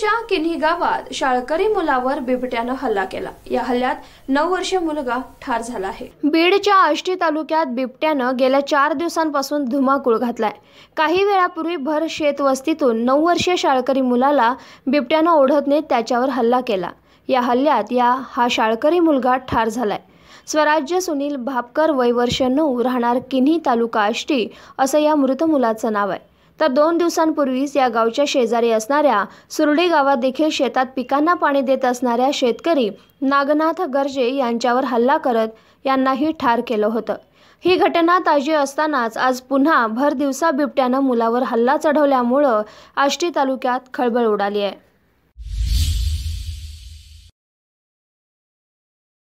बीडच्या किन्ही गावात शाळकरी मुलावर बिबट्यानं हल्ला केला या हल्ल्यात नऊ वर्ष मुलगा ठार झाला आहे बीडच्या आष्टी तालुक्यात बिबट्यानं गेल्या चार दिवसांपासून धुमाकूळ घातलाय काही वेळापूर्वी भर शेतवस्तीतून नऊ वर्षीय शाळकरी मुलाला बिबट्यानं ओढत नेत त्याच्यावर हल्ला केला या हल्ल्यात या हा शाळकरी मुलगा ठार झालाय स्वराज्य सुनील भापकर वय वर्ष नऊ राहणार किन्ही तालुका आष्टी असं या मृत मुलाचं नाव आहे तर दोन दिवसांपूर्वीच या गावच्या शेजारी असणाऱ्या सुरडी गावात देखील शेतात पिकांना पाणी देत असणाऱ्या शेतकरी नागनाथ गर्जे यांच्यावर हल्ला करत यांनाही ठार केलं होतं ही घटना ताजी असतानाच आज पुन्हा भर दिवसा बिबट्यानं मुलावर हल्ला चढवल्यामुळं आष्टी तालुक्यात खळबळ उडाली आहे